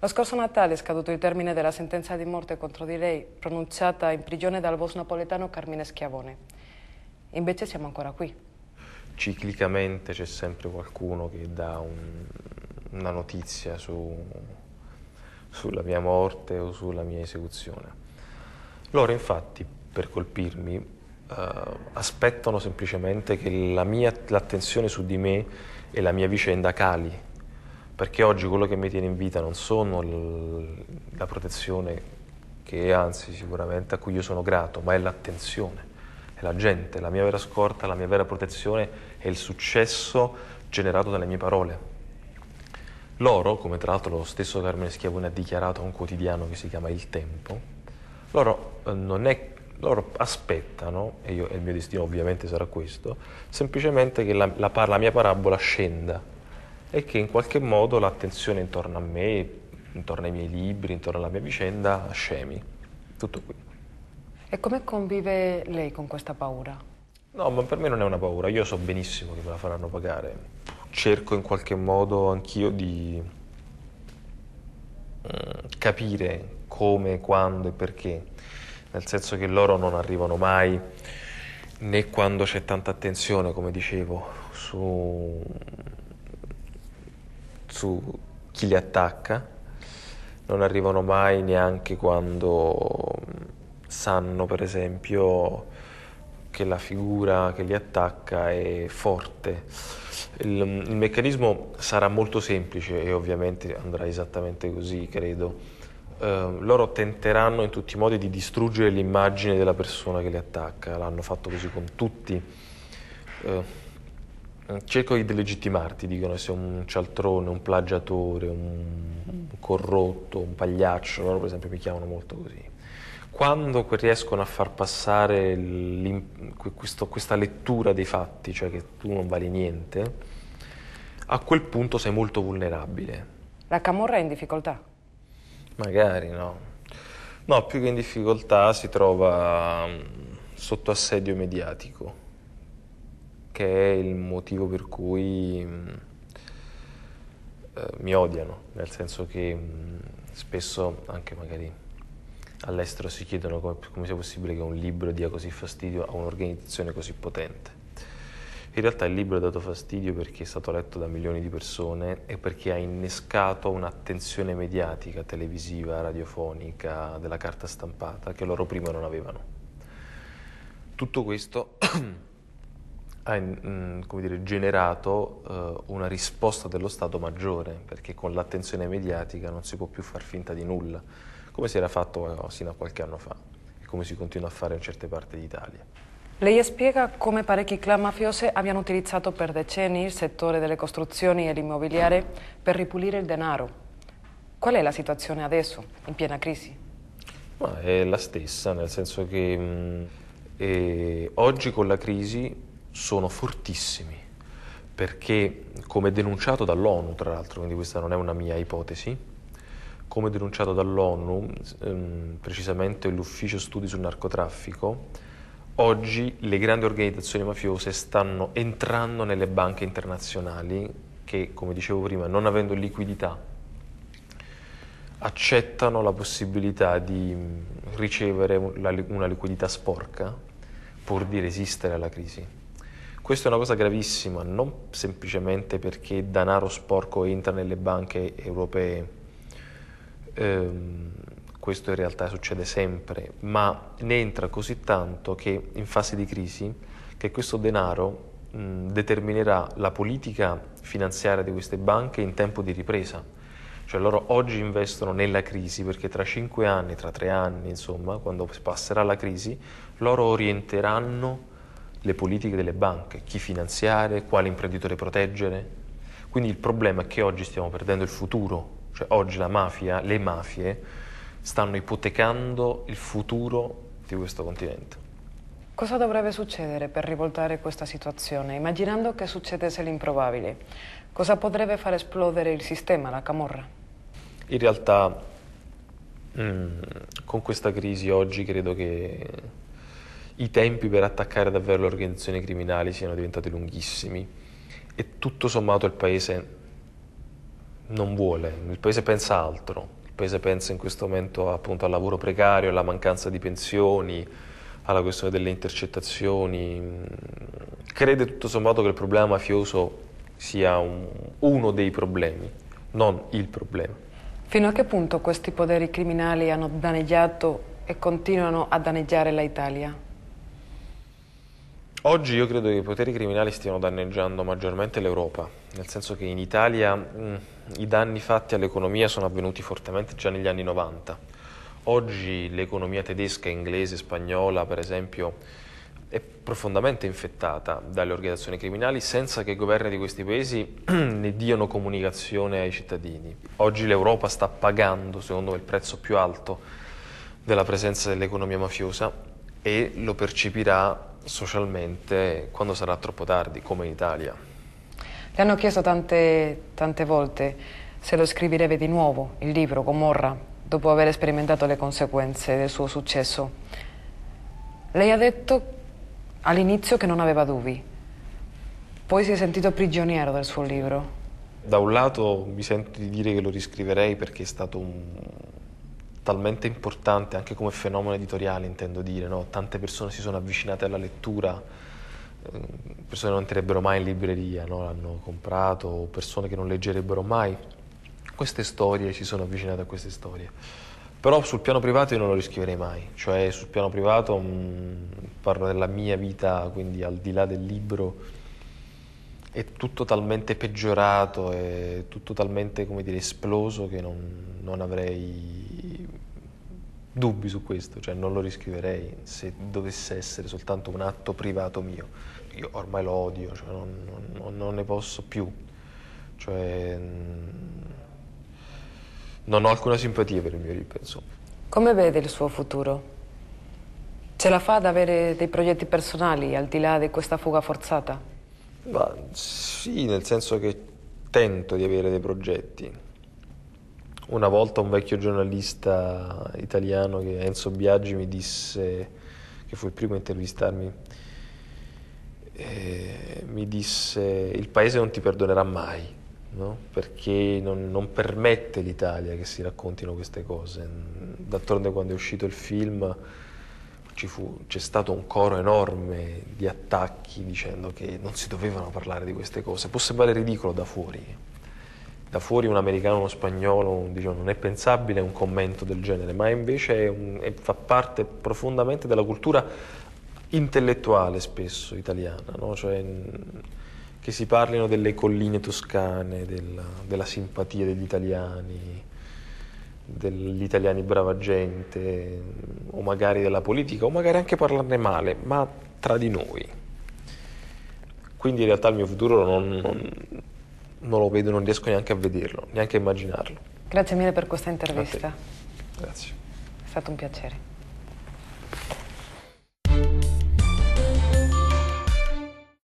Lo scorso Natale è scaduto il termine della sentenza di morte contro di lei pronunciata in prigione dal boss napoletano Carmine Schiavone. Invece siamo ancora qui. Ciclicamente c'è sempre qualcuno che dà un, una notizia su, sulla mia morte o sulla mia esecuzione. Loro infatti, per colpirmi, eh, aspettano semplicemente che l'attenzione su di me e la mia vicenda cali perché oggi quello che mi tiene in vita non sono l- la protezione che anzi sicuramente a cui io sono grato, ma è l'attenzione, è la gente, la mia vera scorta, la mia vera protezione è il successo generato dalle mie parole. Loro, come tra l'altro lo stesso Carmine Schiavone ha dichiarato a un quotidiano che si chiama Il Tempo, loro, eh, è, loro aspettano, e, io, e, il mio destino ovviamente sarà questo, semplicemente che la, la, la mia parabola scenda e che in qualche modo l'attenzione intorno a me, intorno ai miei libri, intorno alla mia vicenda, scemi. Tutto qui. E come convive lei con questa paura? No, ma per me non è una paura, io so benissimo che me la faranno pagare. Cerco in qualche modo anch'io di mm, capire come, quando e perché, nel senso che loro non arrivano mai né quando c'è tanta attenzione, come dicevo, su su chi li attacca, non arrivano mai neanche quando mm, sanno per esempio che la figura che li attacca è forte. Il, mm, il meccanismo sarà molto semplice e ovviamente andrà esattamente così, credo. Uh, loro tenteranno in tutti i modi di distruggere l'immagine della persona che li attacca, l'hanno fatto così con tutti. Uh, Mm. Cerco di delegittimarti, dicono che sei un cialtrone, un plagiatore, un, corrotto, un pagliaccio, loro per esempio mi chiamano molto così. Quando riescono a far passare questo, questa lettura dei fatti, cioè che tu non vali niente, a quel punto sei molto vulnerabile. La Camorra è in difficoltà? Magari no. No, più che in difficoltà si trova mm, sotto assedio mediatico che è il motivo per cui mm, eh, mi odiano, nel senso che mh, mm, spesso anche magari all'estero si chiedono come, come, sia possibile che un libro dia così fastidio a un'organizzazione così potente. In realtà il libro ha dato fastidio perché è stato letto da milioni di persone e perché ha innescato un'attenzione mediatica, televisiva, radiofonica, della carta stampata che loro prima non avevano. Tutto questo ha mh, mm, dire, generato eh, una risposta dello Stato maggiore, perché con l'attenzione mediatica non si può più far finta di nulla, come si era fatto eh, sino a qualche anno fa e come si continua a fare in certe parti d'Italia. Lei spiega come parecchi clan mafiosi abbiano utilizzato per decenni il settore delle costruzioni e l'immobiliare per ripulire il denaro. Qual è la situazione adesso, in piena crisi? Ma è la stessa, nel senso che mh, mm, eh, oggi con la crisi sono fortissimi perché, come denunciato dall'ONU, tra l'altro, quindi questa non è una mia ipotesi, come denunciato dall'ONU, ehm, precisamente l'ufficio studi sul narcotraffico, oggi le grandi organizzazioni mafiose stanno entrando nelle banche internazionali che, come dicevo prima, non avendo liquidità, accettano la possibilità di ricevere una liquidità sporca pur di resistere alla crisi. Questa è una cosa gravissima, non semplicemente perché denaro sporco entra nelle banche europee, ehm, questo in realtà succede sempre, ma ne entra così tanto che in fase di crisi che questo denaro mh, determinerà la politica finanziaria di queste banche in tempo di ripresa. Cioè loro oggi investono nella crisi perché tra cinque anni, tra tre anni, insomma, quando passerà la crisi, loro orienteranno le politiche delle banche, chi finanziare, quale imprenditore proteggere. Quindi il problema è che oggi stiamo perdendo il futuro, cioè oggi la mafia, le mafie stanno ipotecando il futuro di questo continente. Cosa dovrebbe succedere per rivoltare questa situazione? Immaginando che succedesse l'improbabile, cosa potrebbe far esplodere il sistema, la camorra? In realtà, mh, mm, con questa crisi oggi credo che i tempi per attaccare davvero le organizzazioni criminali siano diventati lunghissimi e tutto sommato il paese non vuole, il paese pensa altro, il paese pensa in questo momento appunto al lavoro precario, alla mancanza di pensioni, alla questione delle intercettazioni, crede tutto sommato che il problema mafioso sia un, uno dei problemi, non il problema. Fino a che punto questi poderi criminali hanno danneggiato e continuano a danneggiare l'Italia? Oggi io credo che i poteri criminali stiano danneggiando maggiormente l'Europa, nel senso che in Italia mh, mm, i danni fatti all'economia sono avvenuti fortemente già negli anni 90. Oggi l'economia tedesca, inglese, spagnola, per esempio, è profondamente infettata dalle organizzazioni criminali senza che i governi di questi paesi ne diano comunicazione ai cittadini. Oggi l'Europa sta pagando, secondo me, il prezzo più alto della presenza dell'economia mafiosa e lo percepirà socialmente quando sarà troppo tardi, come in Italia? Le hanno chiesto tante, tante volte se lo scriverebbe di nuovo il libro Gomorra, dopo aver sperimentato le conseguenze del suo successo. Lei ha detto all'inizio che non aveva dubbi, poi si è sentito prigioniero del suo libro. Da un lato mi sento di dire che lo riscriverei perché è stato un, talmente importante anche come fenomeno editoriale, intendo dire, no? tante persone si sono avvicinate alla lettura, ehm, persone che non entrerebbero mai in libreria, no? l'hanno comprato, persone che non leggerebbero mai queste storie, si sono avvicinate a queste storie. Però sul piano privato io non lo riscriverei mai, cioè sul piano privato mh, mm, parlo della mia vita, quindi al di là del libro è tutto talmente peggiorato, è tutto talmente, come dire, esploso che non, non avrei dubbi su questo, cioè non lo riscriverei se dovesse essere soltanto un atto privato mio. Io ormai lo odio, cioè non, non, non, ne posso più. Cioè, mm, non ho alcuna simpatia per il mio Rip, insomma. Come vede il suo futuro? Ce la fa ad avere dei progetti personali al di là di questa fuga forzata? Ma sì, nel senso che tento di avere dei progetti, una volta un vecchio giornalista italiano, Enzo Biaggi, mi disse, che fu il primo a intervistarmi, eh, mi disse il paese non ti perdonerà mai, no? perché non, non, permette l'Italia che si raccontino queste cose. D'altronde quando è uscito il film fu, c'è stato un coro enorme di attacchi dicendo che non si dovevano parlare di queste cose, può sembrare ridicolo da fuori, da fuori un americano, uno spagnolo, diciamo, non è pensabile un commento del genere, ma invece è un, è, fa parte profondamente della cultura intellettuale spesso italiana, no? cioè, che si parlino delle colline toscane, della, della simpatia degli italiani, degli italiani brava gente, o magari della politica, o magari anche parlarne male, ma tra di noi. Quindi in realtà il mio futuro non, non non lo vedo, non riesco neanche a vederlo, neanche a immaginarlo. Grazie mille per questa intervista. Grazie. È stato un piacere.